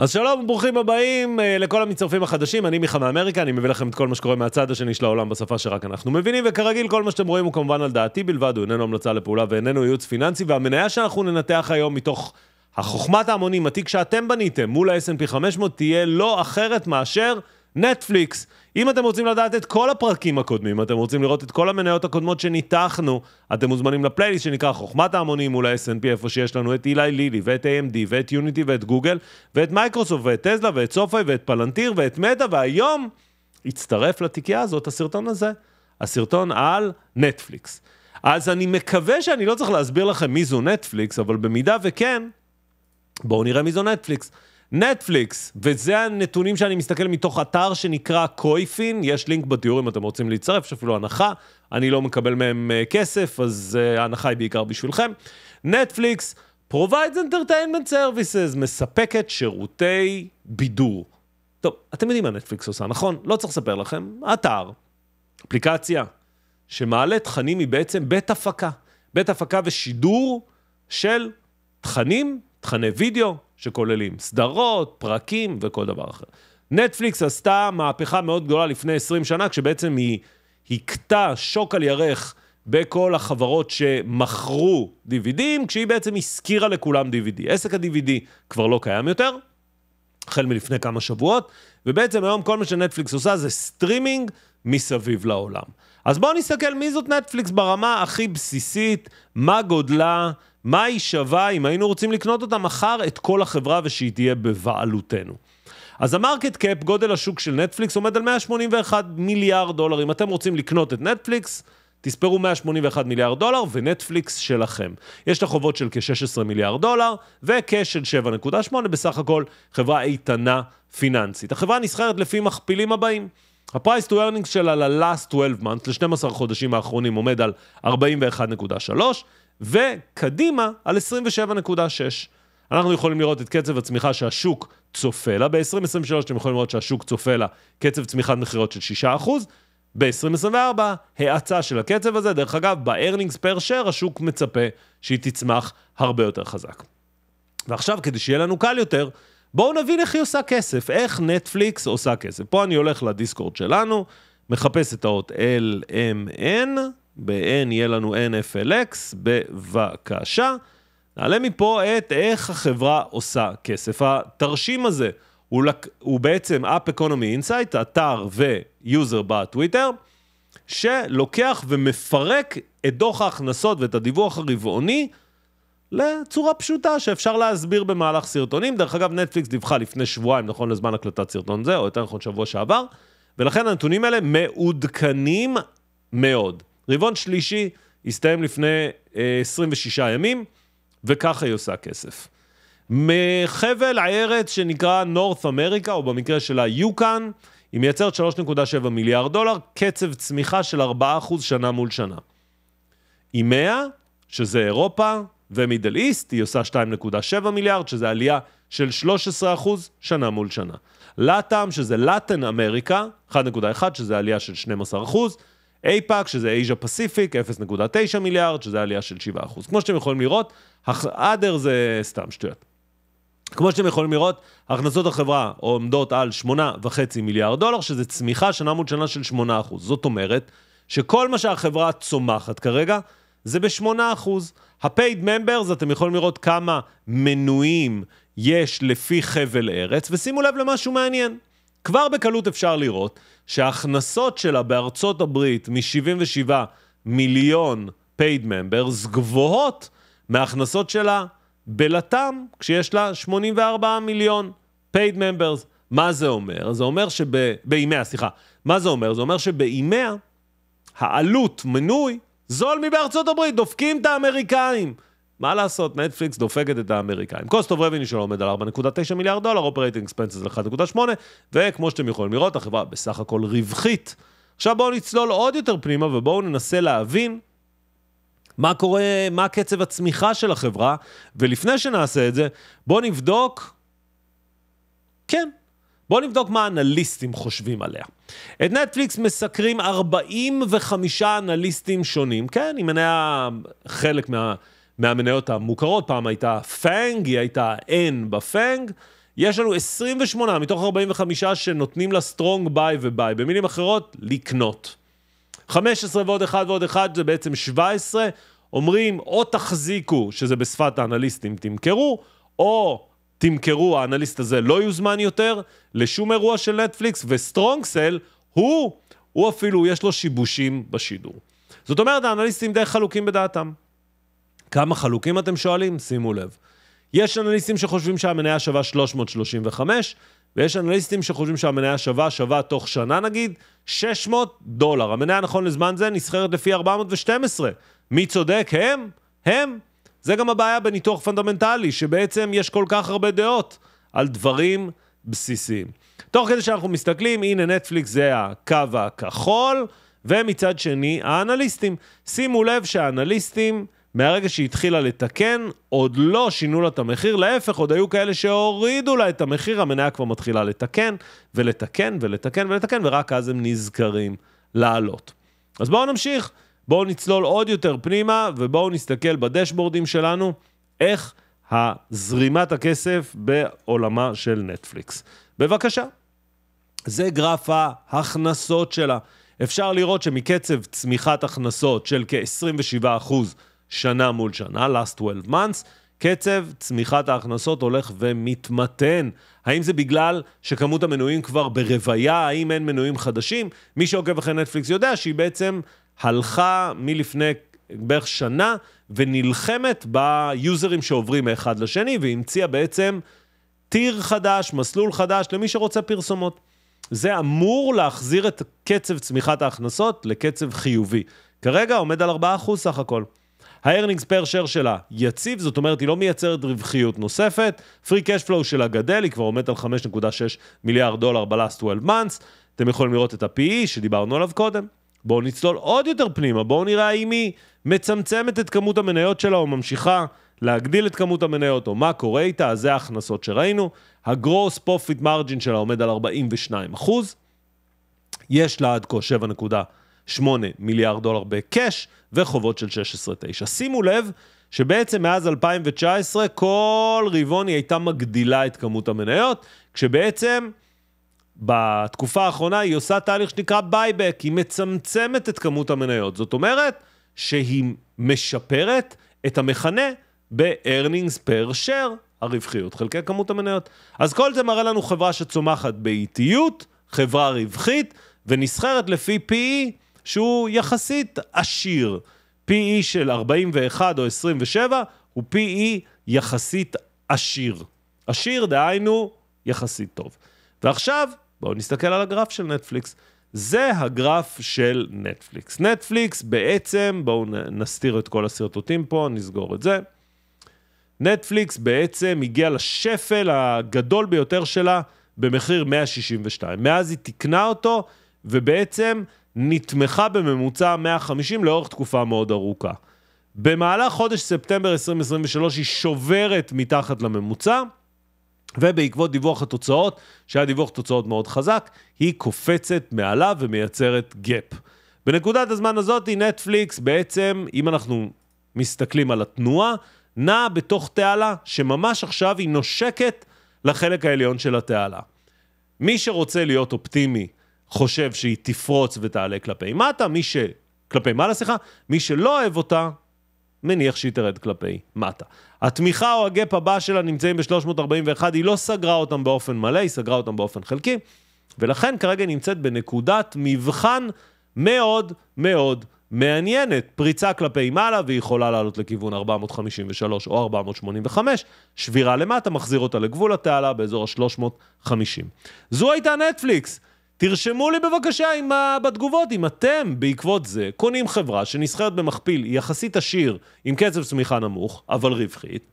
אז שלום, וברוכים הבאים אה, לכל המצטרפים החדשים, אני מיכה מאמריקה, אני מביא לכם את כל מה שקורה מהצד השני של העולם בשפה שרק אנחנו מבינים, וכרגיל כל מה שאתם רואים הוא כמובן על דעתי בלבד, הוא איננו המלצה לפעולה ואיננו ייעוץ פיננסי, והמניה שאנחנו ננתח היום מתוך החוכמת ההמונים, התיק שאתם בניתם מול ה-S&P 500, תהיה לא אחרת מאשר... נטפליקס. אם אתם רוצים לדעת את כל הפרקים הקודמים, אתם רוצים לראות את כל המניות הקודמות שניתחנו, אתם מוזמנים לפלייליסט שנקרא חוכמת ההמונים מול ה snp איפה שיש לנו את אילי לילי, ואת AMD, ואת יוניטי, ואת גוגל, ואת מייקרוסופט, ואת טזלה ואת סופי, ואת פלנטיר, ואת מטא, והיום הצטרף לתיקייה הזאת הסרטון הזה, הסרטון על נטפליקס. אז אני מקווה שאני לא צריך להסביר לכם מי זו נטפליקס, אבל במידה וכן, בואו נראה מי זו נטפליקס. נטפליקס, וזה הנתונים שאני מסתכל מתוך אתר שנקרא קויפין, יש לינק בתיאור אם אתם רוצים להצטרף, יש אפילו הנחה, אני לא מקבל מהם אה, כסף, אז אה, ההנחה היא בעיקר בשבילכם. נטפליקס, provides entertainment services, מספקת שירותי בידור. טוב, אתם יודעים מה נטפליקס עושה, נכון? לא צריך לספר לכם, אתר, אפליקציה, שמעלה תכנים היא בעצם בית הפקה. בית הפקה ושידור של תכנים, תכני וידאו, שכוללים סדרות, פרקים וכל דבר אחר. נטפליקס עשתה מהפכה מאוד גדולה לפני 20 שנה, כשבעצם היא הכתה שוק על ירך בכל החברות שמכרו DVDים, כשהיא בעצם השכירה לכולם DVD. עסק ה-DVD כבר לא קיים יותר, החל מלפני כמה שבועות, ובעצם היום כל מה שנטפליקס עושה זה סטרימינג מסביב לעולם. אז בואו נסתכל מי זאת נטפליקס ברמה הכי בסיסית, מה גודלה, מה היא שווה אם היינו רוצים לקנות אותה מחר את כל החברה ושהיא תהיה בבעלותנו. אז המרקט קאפ, גודל השוק של נטפליקס, עומד על 181 מיליארד דולר. אם אתם רוצים לקנות את נטפליקס, תספרו 181 מיליארד דולר ונטפליקס שלכם. יש לה חובות של כ-16 מיליארד דולר וכ של 7.8 בסך הכל, חברה איתנה פיננסית. החברה נסחרת לפי מכפילים הבאים. ה-price to earnings שלה ל-last 12 months, ל-12 חודשים האחרונים, עומד על 41.3, וקדימה על 27.6. אנחנו יכולים לראות את קצב הצמיחה שהשוק צופה לה, ב-2023 אתם יכולים לראות שהשוק צופה לה קצב צמיחת מכירות של 6%, ב-2024 האצה של הקצב הזה, דרך אגב, ב-earnings per share השוק מצפה שהיא תצמח הרבה יותר חזק. ועכשיו, כדי שיהיה לנו קל יותר, בואו נבין איך היא עושה כסף, איך נטפליקס עושה כסף. פה אני הולך לדיסקורד שלנו, מחפש את האות LMN, ב-N יהיה לנו NFLX, בבקשה. נעלה מפה את איך החברה עושה כסף. התרשים הזה הוא, לק... הוא בעצם App Economy Insight, אתר ויוזר בטוויטר, שלוקח ומפרק את דוח ההכנסות ואת הדיווח הרבעוני לצורה פשוטה שאפשר להסביר במהלך סרטונים. דרך אגב, נטפליקס דיווחה לפני שבועיים, נכון לזמן הקלטת סרטון זה, או יותר נכון שבוע שעבר, ולכן הנתונים האלה מעודכנים מאוד. רבעון שלישי הסתיים לפני 26 אה, ימים, וככה היא עושה כסף. מחבל הארץ שנקרא North America, או במקרה שלה יוקאן, היא מייצרת 3.7 מיליארד דולר, קצב צמיחה של 4% שנה מול שנה. אימיה, שזה אירופה ומידל איסט, היא עושה 2.7 מיליארד, שזה עלייה של 13% שנה מול שנה. לטאם, שזה לטן אמריקה, 1.1, שזה עלייה של 12%, אחוז, APAC, שזה Asia Pacific, 0.9 מיליארד, שזה עלייה של 7%. כמו שאתם יכולים לראות, אדר זה סתם שטויות. כמו שאתם יכולים לראות, הכנסות החברה עומדות על 8.5 מיליארד דולר, שזה צמיחה שנה מול שנה של 8%. זאת אומרת, שכל מה שהחברה צומחת כרגע, זה ב-8%. ה-paid members, אתם יכולים לראות כמה מנויים יש לפי חבל ארץ, ושימו לב למשהו מעניין. כבר בקלות אפשר לראות שההכנסות שלה בארצות הברית מ-77 מיליון פייד ממברס גבוהות מההכנסות שלה בלת"ם, כשיש לה 84 מיליון פייד ממברס. מה זה אומר? זה אומר שבימיה, סליחה, מה זה אומר? זה אומר שבאימיה העלות מנוי זול מבארצות הברית, דופקים את האמריקאים. מה לעשות, נטפליקס דופקת את האמריקאים. cost of revenue שלו עומד על 4.9 מיליארד דולר, operating expenses 1.8, וכמו שאתם יכולים לראות, החברה בסך הכל רווחית. עכשיו בואו נצלול עוד יותר פנימה ובואו ננסה להבין מה קורה, מה קצב הצמיחה של החברה, ולפני שנעשה את זה, בואו נבדוק, כן, בואו נבדוק מה אנליסטים חושבים עליה. את נטפליקס מסקרים 45 אנליסטים שונים, כן, היא מניה חלק מה... מהמניות המוכרות, פעם הייתה פאנג, היא הייתה N בפאנג. יש לנו 28 מתוך 45 שנותנים לה strong buy ו-buy, במילים אחרות, לקנות. 15 ועוד 1 ועוד 1 זה בעצם 17. אומרים, או תחזיקו, שזה בשפת האנליסטים, תמכרו, או תמכרו, האנליסט הזה לא יוזמן יותר לשום אירוע של נטפליקס, ו וסטרונגסל, הוא, הוא אפילו, יש לו שיבושים בשידור. זאת אומרת, האנליסטים די חלוקים בדעתם. כמה חלוקים אתם שואלים? שימו לב. יש אנליסטים שחושבים שהמניה שווה 335, ויש אנליסטים שחושבים שהמניה שווה, שווה תוך שנה נגיד, 600 דולר. המניה נכון לזמן זה נסחרת לפי 412. מי צודק? הם? הם? זה גם הבעיה בניתוח פונדמנטלי, שבעצם יש כל כך הרבה דעות על דברים בסיסיים. תוך כדי שאנחנו מסתכלים, הנה נטפליקס זה הקו הכחול, ומצד שני האנליסטים. שימו לב שהאנליסטים... מהרגע שהיא התחילה לתקן, עוד לא שינו לה את המחיר, להפך, עוד היו כאלה שהורידו לה את המחיר, המניה כבר מתחילה לתקן, ולתקן, ולתקן, ולתקן, ורק אז הם נזכרים לעלות. אז בואו נמשיך, בואו נצלול עוד יותר פנימה, ובואו נסתכל בדשבורדים שלנו, איך הזרימת הכסף בעולמה של נטפליקס. בבקשה. זה גרף ההכנסות שלה. אפשר לראות שמקצב צמיחת הכנסות של כ-27 אחוז, שנה מול שנה, last 12 months, קצב צמיחת ההכנסות הולך ומתמתן. האם זה בגלל שכמות המנויים כבר ברוויה, האם אין מנויים חדשים? מי שעוקב אחרי נטפליקס יודע שהיא בעצם הלכה מלפני בערך שנה ונלחמת ביוזרים שעוברים מאחד לשני, והמציאה בעצם טיר חדש, מסלול חדש למי שרוצה פרסומות. זה אמור להחזיר את קצב צמיחת ההכנסות לקצב חיובי. כרגע עומד על 4% סך הכל. הארנינגס פר שר שלה יציב, זאת אומרת, היא לא מייצרת רווחיות נוספת, free cash flow שלה גדל, היא כבר עומדת על 5.6 מיליארד דולר בלאסט 12 months, אתם יכולים לראות את ה-PE שדיברנו עליו קודם. בואו נצלול עוד יותר פנימה, בואו נראה האם היא מצמצמת את כמות המניות שלה או ממשיכה להגדיל את כמות המניות או מה קורה איתה, אז זה ההכנסות שראינו. הגרוס פרופיט מרג'ין שלה עומד על 42 יש לה עד כה 7.5 מיליארד דולר בקאש וחובות של 16.9. שימו לב שבעצם מאז 2019 כל רבעון היא הייתה מגדילה את כמות המניות, כשבעצם בתקופה האחרונה היא עושה תהליך שנקרא בייבק, היא מצמצמת את כמות המניות. זאת אומרת שהיא משפרת את המכנה ב-earnings per share, הרווחיות חלקי כמות המניות. אז כל זה מראה לנו חברה שצומחת באיטיות, חברה רווחית ונסחרת לפי PE. שהוא יחסית עשיר. PE של 41 או 27 הוא PE יחסית עשיר. עשיר, דהיינו, יחסית טוב. ועכשיו, בואו נסתכל על הגרף של נטפליקס. זה הגרף של נטפליקס. נטפליקס בעצם, בואו נסתיר את כל השרטוטים פה, נסגור את זה. נטפליקס בעצם הגיעה לשפל הגדול ביותר שלה במחיר 162. מאז היא תיקנה אותו, ובעצם נתמכה בממוצע 150 לאורך תקופה מאוד ארוכה. במהלך חודש ספטמבר 2023 היא שוברת מתחת לממוצע, ובעקבות דיווח התוצאות, שהיה דיווח תוצאות מאוד חזק, היא קופצת מעליו ומייצרת גאפ. בנקודת הזמן הזאת, נטפליקס בעצם, אם אנחנו מסתכלים על התנועה, נעה בתוך תעלה שממש עכשיו היא נושקת לחלק העליון של התעלה. מי שרוצה להיות אופטימי חושב שהיא תפרוץ ותעלה כלפי מטה, מי ש... כלפי מעלה, סליחה, מי שלא אוהב אותה, מניח שהיא תרד כלפי מטה. התמיכה או הגאפ הבא שלה נמצאים ב-341, היא לא סגרה אותם באופן מלא, היא סגרה אותם באופן חלקי, ולכן כרגע נמצאת בנקודת מבחן מאוד מאוד מעניינת. פריצה כלפי מעלה והיא יכולה לעלות לכיוון 453 או 485, שבירה למטה מחזיר אותה לגבול התעלה באזור ה-350. זו הייתה נטפליקס. תרשמו לי בבקשה עם ה... בתגובות אם אתם בעקבות זה קונים חברה שנסחרת במכפיל יחסית עשיר עם קצב צמיחה נמוך, אבל רווחית,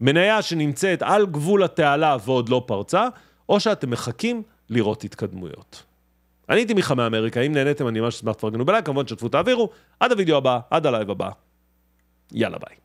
מניה שנמצאת על גבול התעלה ועוד לא פרצה, או שאתם מחכים לראות התקדמויות. אני הייתי מיכה מאמריקה, אם נהניתם אני ממש אשמח תפרגנו בלייק, כמובן שתפו תעבירו, עד הוידאו הבא, עד הלייב הבא. יאללה ביי.